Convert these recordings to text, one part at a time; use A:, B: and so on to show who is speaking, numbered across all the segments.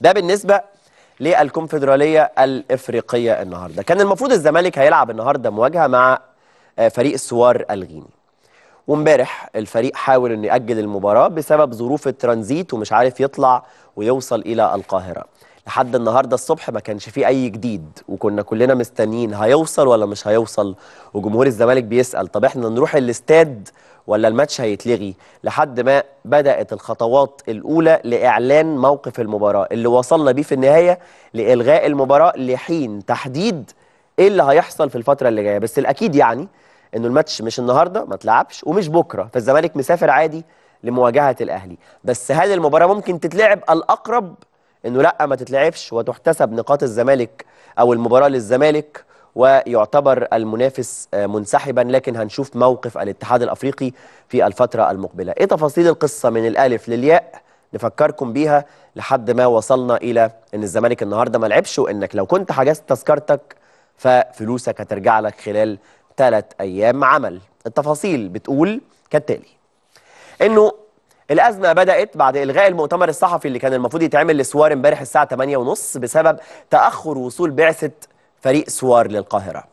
A: ده بالنسبة للكونفدرالية الإفريقية النهاردة كان المفروض الزمالك هيلعب النهاردة مواجهة مع آه، فريق السوار الغيني وامبارح الفريق حاول انه يأجل المباراة بسبب ظروف الترانزيت ومش عارف يطلع ويوصل إلى القاهرة لحد النهارده الصبح ما كانش فيه اي جديد وكنا كلنا مستنيين هيوصل ولا مش هيوصل وجمهور الزمالك بيسال طب احنا نروح الاستاد ولا الماتش هيتلغي لحد ما بدات الخطوات الاولى لاعلان موقف المباراه اللي وصلنا بيه في النهايه لالغاء المباراه لحين تحديد ايه اللي هيحصل في الفتره اللي جايه بس الاكيد يعني انه الماتش مش النهارده ما اتلعبش ومش بكره فالزمالك مسافر عادي لمواجهه الاهلي بس هل المباراه ممكن تتلعب الاقرب انه لا ما تتلعبش وتحتسب نقاط الزمالك او المباراه للزمالك ويعتبر المنافس آه، منسحبا لكن هنشوف موقف الاتحاد الافريقي في الفتره المقبله ايه تفاصيل القصه من الالف للياء نفكركم بيها لحد ما وصلنا الى ان الزمالك النهارده ما لعبش وانك لو كنت حجزت تذكرتك ففلوسك هترجع لك خلال ثلاث ايام عمل التفاصيل بتقول كالتالي انه الأزمة بدأت بعد إلغاء المؤتمر الصحفي اللي كان المفروض يتعمل لسوار امبارح الساعة 8:30 بسبب تأخر وصول بعثة فريق سوار للقاهرة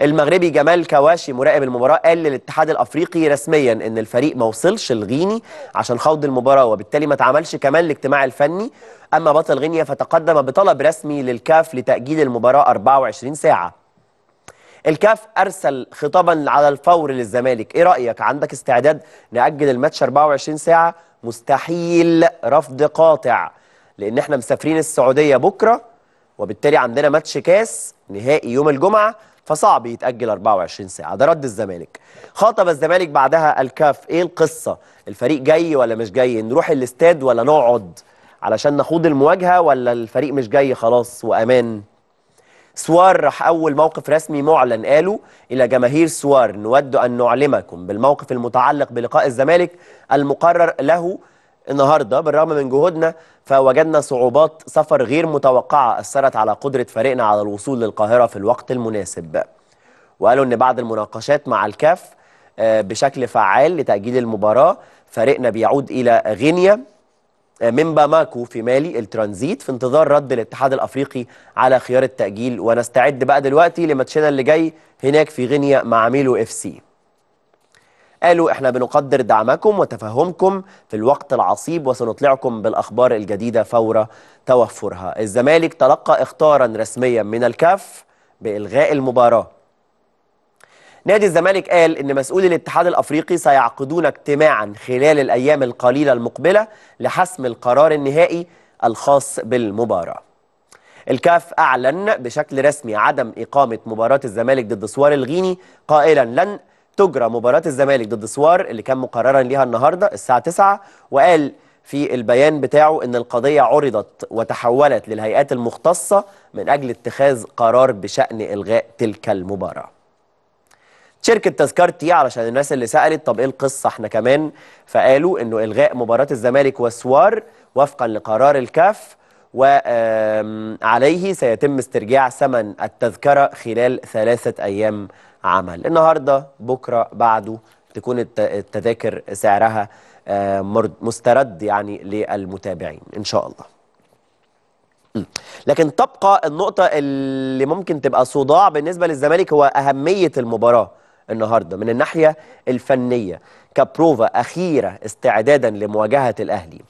A: المغربي جمال كواشي مراقب المباراة قال للاتحاد الأفريقي رسميا أن الفريق ما وصلش لغيني عشان خوض المباراة وبالتالي ما تعملش كمان الاجتماع الفني أما بطل غينيا فتقدم بطلب رسمي للكاف لتأجيل المباراة 24 ساعة الكاف أرسل خطابا على الفور للزمالك إيه رأيك عندك استعداد نأجل الماتش 24 ساعة مستحيل رفض قاطع لأن احنا مسافرين السعودية بكرة وبالتالي عندنا ماتش كاس نهائي يوم الجمعه فصعب يتاجل 24 ساعه ده رد الزمالك خاطب الزمالك بعدها الكاف ايه القصه الفريق جاي ولا مش جاي نروح الاستاد ولا نقعد علشان نخوض المواجهه ولا الفريق مش جاي خلاص وامان سوار راح أول موقف رسمي معلن قالوا إلى جماهير سوار نود أن نعلمكم بالموقف المتعلق بلقاء الزمالك المقرر له النهارده بالرغم من جهودنا فوجدنا صعوبات سفر غير متوقعه اثرت على قدره فريقنا على الوصول للقاهره في الوقت المناسب. وقالوا ان بعد المناقشات مع الكاف آه، بشكل فعال لتاجيل المباراه فريقنا بيعود الى غينيا آه، من باماكو في مالي الترانزيت في انتظار رد الاتحاد الافريقي على خيار التاجيل ونستعد بقى دلوقتي لماتشنا اللي جاي هناك في غينيا مع ميلو اف سي. قالوا احنا بنقدر دعمكم وتفهمكم في الوقت العصيب وسنطلعكم بالأخبار الجديدة فور توفرها الزمالك تلقى اختارا رسميا من الكاف بإلغاء المباراة نادي الزمالك قال ان مسؤولي الاتحاد الافريقي سيعقدون اجتماعا خلال الايام القليله المقبله لحسم القرار النهائي الخاص بالمباراه. الكاف اعلن بشكل رسمي عدم اقامه مباراه الزمالك ضد سوار الغيني قائلا لن تجرى مباراة الزمالك ضد سوار اللي كان مقررا ليها النهاردة الساعة 9 وقال في البيان بتاعه أن القضية عرضت وتحولت للهيئات المختصة من أجل اتخاذ قرار بشأن إلغاء تلك المباراة شركة تذكرتي علشان الناس اللي سألت طب إيه القصة احنا كمان فقالوا أنه إلغاء مباراة الزمالك وسوار وفقا لقرار الكاف وعليه سيتم استرجاع ثمن التذكرة خلال ثلاثة أيام عمل النهارده بكره بعده تكون التذاكر سعرها آه، مسترد يعني للمتابعين ان شاء الله لكن تبقى النقطة اللي ممكن تبقى صداع بالنسبة للزمالك هو أهمية المباراة النهاردة من الناحية الفنية كبروفا أخيرة استعدادا لمواجهة الأهلي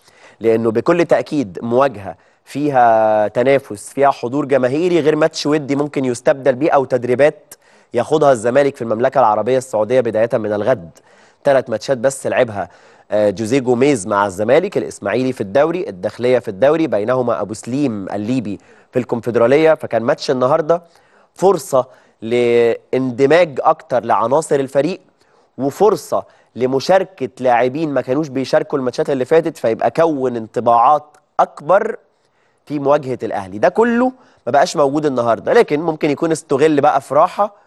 A: لأنه بكل تأكيد مواجهة فيها تنافس فيها حضور جماهيري غير ماتش ودي ممكن يستبدل بيه أو تدريبات يخوضها الزمالك في المملكة العربية السعودية بداية من الغد ثلاث ماتشات بس لعبها آه، جوزيه جوميز مع الزمالك الإسماعيلي في الدوري الداخلية في الدوري بينهما أبو سليم الليبي في الكونفدرالية فكان ماتش النهاردة فرصة لاندماج أكتر لعناصر الفريق وفرصة لمشاركة لاعبين ما كانوش بيشاركوا الماتشات اللي فاتت فيبقى كون انطباعات أكبر في مواجهة الأهلي ده كله ما بقاش موجود النهاردة لكن ممكن يكون استغل بقى في راحة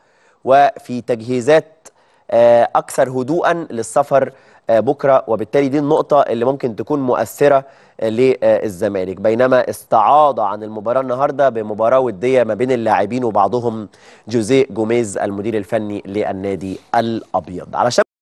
A: وفي تجهيزات آه، أكثر هدوءا للسفر آه، بكرة وبالتالي دي النقطة اللي ممكن تكون مؤثرة آه، للزمالك بينما استعاض عن المباراة النهاردة بمباراة ودية ما بين اللاعبين وبعضهم جوزيه جوميز المدير الفني للنادي الأبيض علشان